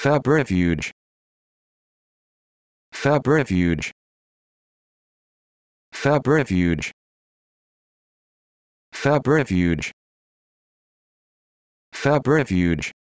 Fabrifuge. Fabrifuge. Fabrifuge. Fabrifuge. Fabrifuge.